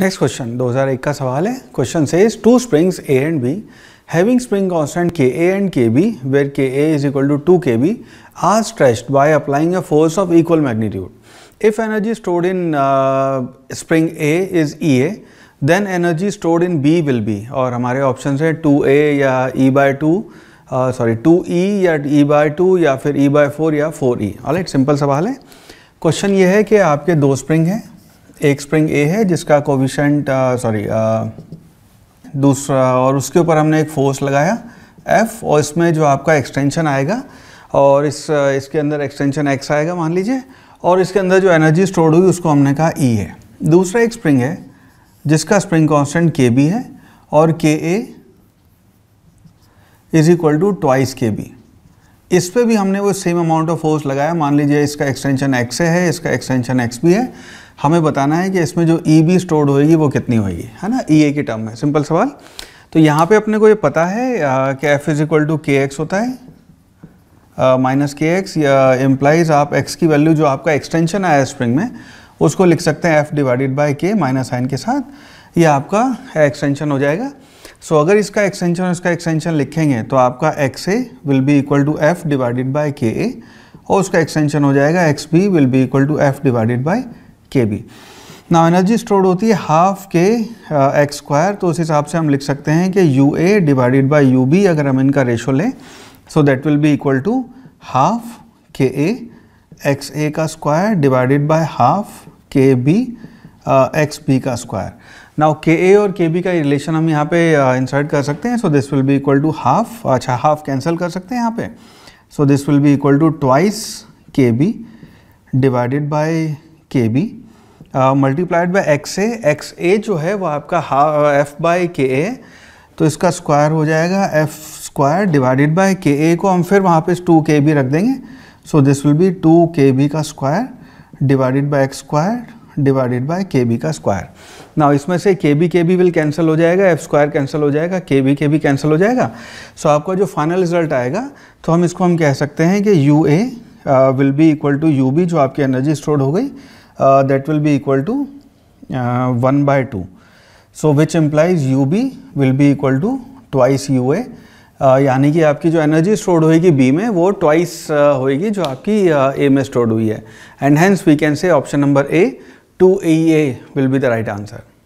Next question 2001 का सवाल है क्वेश्चन से is two springs A and B having spring constant K A and K B where K A is equal to two K B are stressed by applying a force of equal magnitude if energy stored in spring A is E A then energy stored in B will be और हमारे option है two A या E by two sorry two E या E by two या फिर E by four या four E all simple सवाल है क्वेश्चन ये है कि आपके दो स्प्रिंग हैं एक स्प्रिंग ए है जिसका कोविशेंट सॉरी uh, uh, दूसरा और उसके ऊपर हमने एक फोर्स लगाया एफ और इसमें जो आपका एक्सटेंशन आएगा और इस uh, इसके अंदर एक्सटेंशन एक्स आएगा मान लीजिए और इसके अंदर जो एनर्जी स्टोर्ड हुई उसको हमने कहा ई e है दूसरा एक स्प्रिंग है जिसका स्प्रिंग कॉन्स्टेंट के बी है और K A is equal to twice K B इस पर भी हमने वो सेम अमाउंट ऑफ फोर्स लगाया मान लीजिए इसका एक्सटेंशन एक्स है इसका एक्सटेंशन एक्स भी है हमें बताना है कि इसमें जो ई बी स्टोर्ड होएगी वो कितनी होएगी है ना ई e ए की टर्म में सिंपल सवाल तो यहाँ पे अपने को ये पता है आ, कि F is equal to K X होता है माइनस के एक्स या एम्प्लाइज आप एक्स की वैल्यू जो आपका एक्सटेंशन आया स्प्रिंग में उसको लिख सकते हैं F divided by K minus sign के साथ ये आपका एक्सटेंशन हो जाएगा सो so, अगर इसका एक्सटेंशन और इसका एक्सटेंशन लिखेंगे तो आपका X A will be equal to F divided by K A और उसका एक्सटेंशन हो जाएगा X B will be equal to F divided by K B now energy stored होती है हाफ के एक्स स्क्वायर तो उस हिसाब से हम लिख सकते हैं कि U A divided by U B अगर हम इनका रेशो लें so that will be equal to half K A X A का square divided by half K B X uh, B का स्क्वायर नाउ के ए और के B का relation हम यहाँ पे इंसर्ट uh, कर सकते हैं so this will be equal to half अच्छा हाफ कैंसिल कर सकते हैं यहाँ पे so this will be equal to twice K B divided by K B multiplied by X A X A जो है वो आपका एफ बाय के ए तो इसका स्क्वायर हो जाएगा एफ स्क्वायर डिवाइडेड बाय के ए को हम फिर वहाँ पे टू के बी रख देंगे so this will be two K B का square divided by X square divided by K B का स्क्वायर ना इसमें से के बी के बी विल कैंसिल हो जाएगा एफ स्क्वायर कैंसिल हो जाएगा के बी के बी कैंसिल हो जाएगा सो so, आपका जो फाइनल रिजल्ट आएगा तो हम इसको हम कह सकते हैं कि U A will be equal to U B जो आपकी एनर्जी स्टोर्ड हो गई that will be equal to one by two so which implies U B will be equal to twice U A यानी कि आपकी जो एनर्जी स्टोर्ड होएगी B में वो ट्वाइस uh, होएगी जो आपकी ए uh, में स्टोर्ड हुई है and hence we can say option number A 2EA will be the right answer.